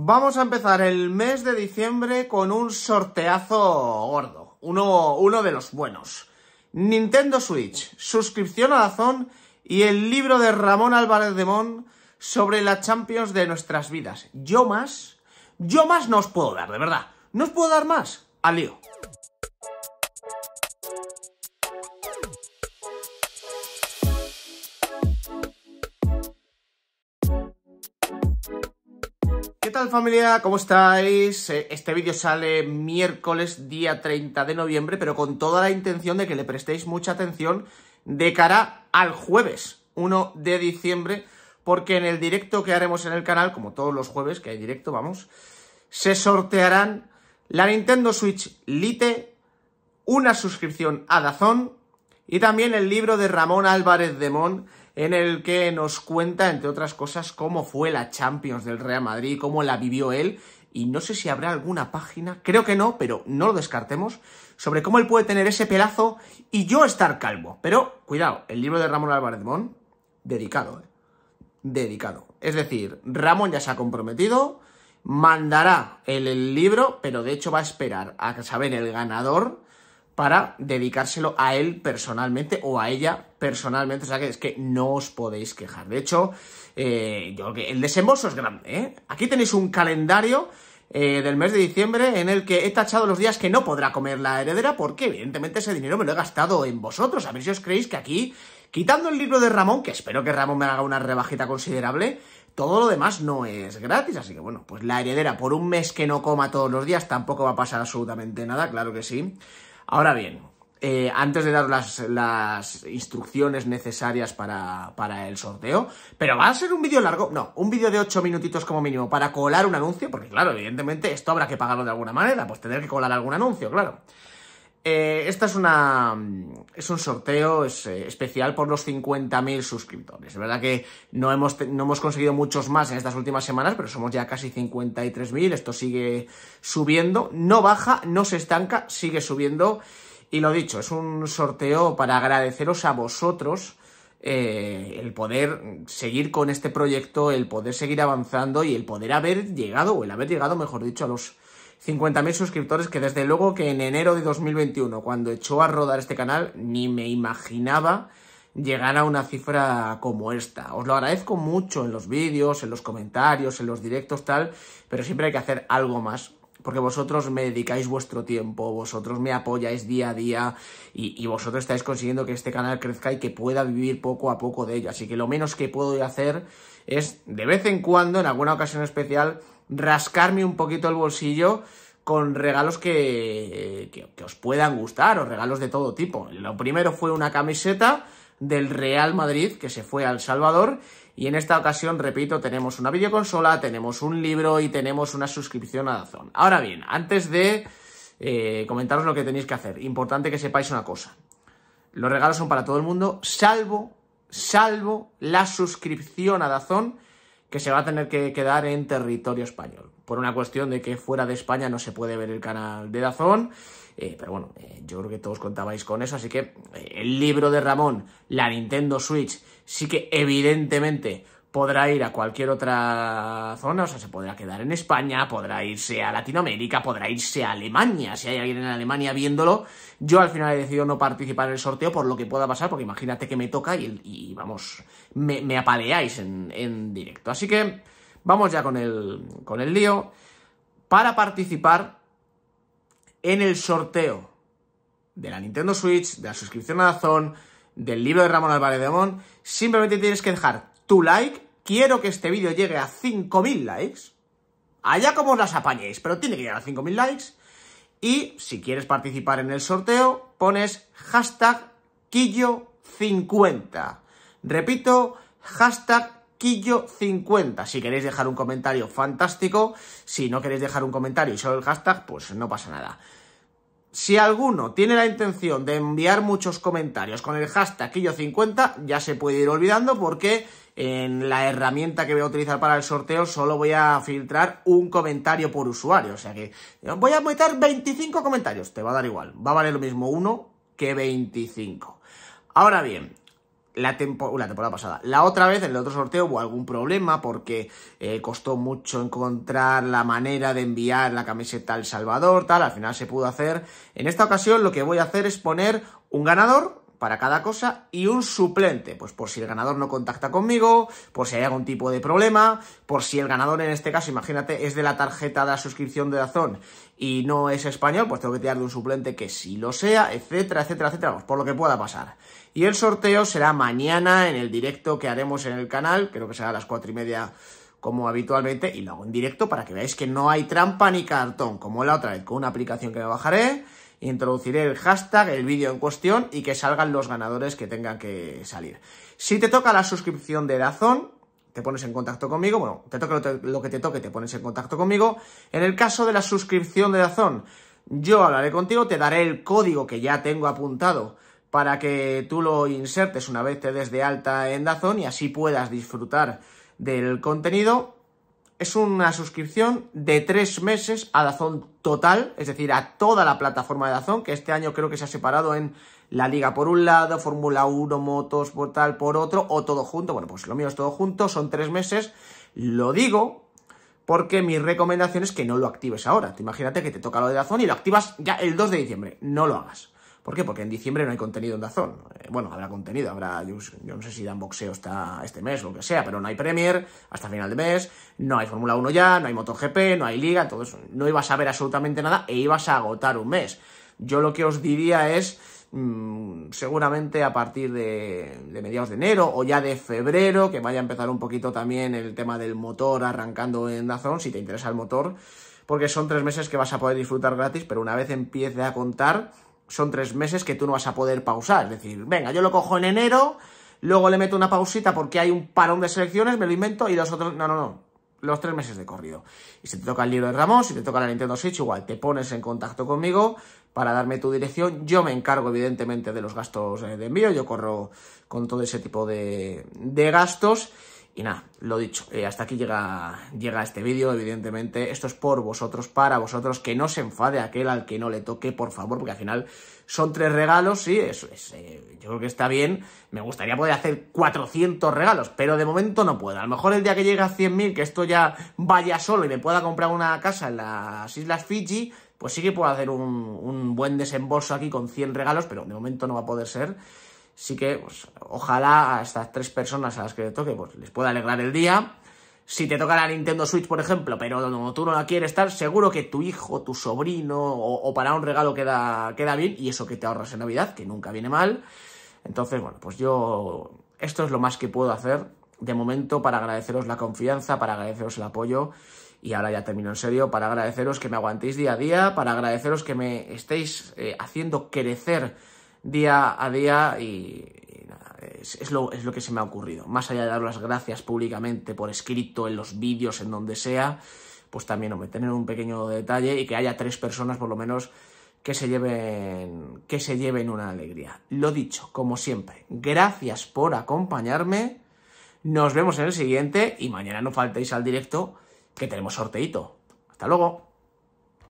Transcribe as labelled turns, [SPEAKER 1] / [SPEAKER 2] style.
[SPEAKER 1] Vamos a empezar el mes de diciembre con un sorteazo gordo, uno, de los buenos. Nintendo Switch, suscripción a Zone y el libro de Ramón Álvarez de Mon sobre la Champions de nuestras vidas. Yo más, yo más no os puedo dar, de verdad. No os puedo dar más. Al lío. familia? ¿Cómo estáis? Eh, este vídeo sale miércoles día 30 de noviembre, pero con toda la intención de que le prestéis mucha atención de cara al jueves 1 de diciembre, porque en el directo que haremos en el canal, como todos los jueves que hay directo, vamos, se sortearán la Nintendo Switch Lite, una suscripción a Dazón y también el libro de Ramón Álvarez de Mon, en el que nos cuenta, entre otras cosas, cómo fue la Champions del Real Madrid, cómo la vivió él. Y no sé si habrá alguna página, creo que no, pero no lo descartemos, sobre cómo él puede tener ese pelazo y yo estar calvo. Pero, cuidado, el libro de Ramón Álvarez Mon, dedicado, eh, dedicado. Es decir, Ramón ya se ha comprometido, mandará el, el libro, pero de hecho va a esperar a saber el ganador para dedicárselo a él personalmente o a ella personalmente. O sea que es que no os podéis quejar. De hecho, eh, yo creo que el desembolso es grande. ¿eh? Aquí tenéis un calendario eh, del mes de diciembre en el que he tachado los días que no podrá comer la heredera porque evidentemente ese dinero me lo he gastado en vosotros. A ver si os creéis que aquí, quitando el libro de Ramón, que espero que Ramón me haga una rebajita considerable, todo lo demás no es gratis, así que bueno, pues la heredera por un mes que no coma todos los días tampoco va a pasar absolutamente nada, claro que sí. Ahora bien, eh, antes de dar las, instrucciones necesarias para, para, el sorteo, pero va a ser un vídeo largo, no, un vídeo de 8 minutitos como mínimo para colar un anuncio, porque claro, evidentemente esto habrá que pagarlo de alguna manera, pues tener que colar algún anuncio, claro. Eh, esta es una. Es un sorteo eh, especial por los 50.000 suscriptores. Es verdad que no hemos, no hemos conseguido muchos más en estas últimas semanas, pero somos ya casi 53.000. Esto sigue subiendo. No baja, no se estanca, sigue subiendo. Y lo dicho, es un sorteo para agradeceros a vosotros. Eh, el poder seguir con este proyecto, el poder seguir avanzando y el poder haber llegado, o el haber llegado, mejor dicho, a los 50.000 suscriptores que desde luego que en enero de 2021, cuando echó a rodar este canal, ni me imaginaba llegar a una cifra como esta. Os lo agradezco mucho en los vídeos, en los comentarios, en los directos, tal, pero siempre hay que hacer algo más porque vosotros me dedicáis vuestro tiempo, vosotros me apoyáis día a día y, vosotros estáis consiguiendo que este canal crezca y que pueda vivir poco a poco de ello. Así que lo menos que puedo hacer es de vez en cuando, en alguna ocasión especial, rascarme un poquito el bolsillo con regalos que, que os puedan gustar o regalos de todo tipo. Lo primero fue una camiseta del Real Madrid, que se fue al Salvador. Y en esta ocasión, repito, tenemos una videoconsola, tenemos un libro y tenemos una suscripción a Dazón. Ahora bien, antes de eh, comentaros lo que tenéis que hacer, importante que sepáis una cosa. Los regalos son para todo el mundo, salvo, salvo la suscripción a Dazón, que se va a tener que quedar en territorio español, por una cuestión de que fuera de España no se puede ver el canal de Dazón, eh, pero bueno, eh, yo creo que todos contabais con eso, así que eh, el libro de Ramón, la Nintendo Switch, sí que evidentemente podrá ir a cualquier otra zona, o sea, se podrá quedar en España, podrá irse a Latinoamérica, podrá irse a Alemania, si hay alguien en Alemania viéndolo. Yo al final he decidido no participar en el sorteo por lo que pueda pasar, porque imagínate que me toca y, vamos, me, apaleáis en, directo. Así que vamos ya con el, con el lío. Para participar en el sorteo de la Nintendo Switch, de la suscripción a Zone, del libro de Ramón Álvarez de Amón, simplemente tienes que dejar tu like. Quiero que este vídeo llegue a 5.000 likes. Allá como os las apañéis, pero tiene que llegar a 5.000 likes. Y si quieres participar en el sorteo, pones hashtag Quillo50. Repito, hashtag Quillo50. Si queréis dejar un comentario, fantástico. Si no queréis dejar un comentario y solo el hashtag, pues no pasa nada. Si alguno tiene la intención de enviar muchos comentarios con el hashtag Quillo50, ya se puede ir olvidando porque en la herramienta que voy a utilizar para el sorteo solo voy a filtrar un comentario por usuario. O sea que eh, voy a meter 25 comentarios, te va a dar igual. Va a valer lo mismo uno que 25. Ahora bien, la, temporada pasada. La otra vez, en el otro sorteo, hubo algún problema porque eh, costó mucho encontrar la manera de enviar la camiseta al Salvador, tal, al final se pudo hacer. En esta ocasión lo que voy a hacer es poner un ganador para cada cosa y un suplente, pues por si el ganador no contacta conmigo, por si hay algún tipo de problema, por si el ganador en este caso, imagínate, es de la tarjeta de la suscripción de Dazón y no es español, pues tengo que tirar de un suplente que sí lo sea, etcétera, etcétera, etcétera, por lo que pueda pasar. Y el sorteo será mañana en el directo que haremos en el canal, creo que será a las cuatro y media como habitualmente, y lo hago en directo para que veáis que no hay trampa ni cartón, como la otra vez, con una aplicación que me bajaré, introduciré el hashtag, el vídeo en cuestión y que salgan los ganadores que tengan que salir. Si te toca la suscripción de Dazón, te pones en contacto conmigo, bueno, te toca lo que te toque, te pones en contacto conmigo. En el caso de la suscripción de Dazón, yo hablaré contigo, te daré el código que ya tengo apuntado para que tú lo insertes una vez te des de alta en Dazón y así puedas disfrutar del contenido es una suscripción de tres meses a Dazón total, es decir, a toda la plataforma de Dazón, que este año creo que se ha separado en la Liga por un lado, Fórmula 1, motos por por otro, o todo junto. Bueno, pues lo mío es todo junto, son tres meses. Lo digo porque mi recomendación es que no lo actives ahora. Te imagínate que te toca lo de Dazón y lo activas ya el 2 de diciembre. No lo hagas. ¿Por qué? Porque en diciembre no hay contenido en Dazón. Eh, bueno, habrá contenido, habrá, yo, no sé si dan boxeo hasta este mes, lo que sea, pero no hay Premier hasta final de mes, no hay Fórmula 1 ya, no hay MotoGP, no hay Liga, todo eso. No ibas a ver absolutamente nada e ibas a agotar un mes. Yo lo que os diría es mm, seguramente a partir de, de, mediados de enero o ya de febrero, que vaya a empezar un poquito también el tema del motor arrancando en Dazón, si te interesa el motor, porque son tres meses que vas a poder disfrutar gratis, pero una vez empiece a contar, son tres meses que tú no vas a poder pausar. Es decir, venga, yo lo cojo en enero, luego le meto una pausita porque hay un parón de selecciones, me lo invento y los otros... No, no, no. Los tres meses de corrido. Y si te toca el libro de Ramón, si te toca la Nintendo Switch, igual te pones en contacto conmigo para darme tu dirección. Yo me encargo, evidentemente, de los gastos eh, de envío. Yo corro con todo ese tipo de, de gastos. Y nada, lo dicho, eh, hasta aquí llega, llega este vídeo, evidentemente. Esto es por vosotros, para vosotros, que no se enfade aquel al que no le toque, por favor, porque al final son tres regalos, sí, eso es, eh, yo creo que está bien. Me gustaría poder hacer 400 regalos, pero de momento no puedo. A lo mejor el día que llegue a 100.000, que esto ya vaya solo y me pueda comprar una casa en las Islas Fiji, pues sí que puedo hacer un, un buen desembolso aquí con 100 regalos, pero de momento no va a poder ser sí que pues, ojalá a estas tres personas a las que le toque pues, les pueda alegrar el día. Si te toca la Nintendo Switch, por ejemplo, pero como tú no la quieres estar, seguro que tu hijo, tu sobrino o, para un regalo queda, bien y eso que te ahorras en Navidad, que nunca viene mal. Entonces, bueno, pues yo esto es lo más que puedo hacer de momento para agradeceros la confianza, para agradeceros el apoyo y ahora ya termino en serio, para agradeceros que me aguantéis día a día, para agradeceros que me estéis eh, haciendo crecer día a día y, es, es, lo, que se me ha ocurrido. Más allá de dar las gracias públicamente por escrito, en los vídeos, en donde sea, pues también hombre, tener un pequeño detalle y que haya tres personas por lo menos que se lleven, que se lleven una alegría. Lo dicho, como siempre, gracias por acompañarme. Nos vemos en el siguiente y mañana no faltéis al directo que tenemos sorteito. Hasta luego.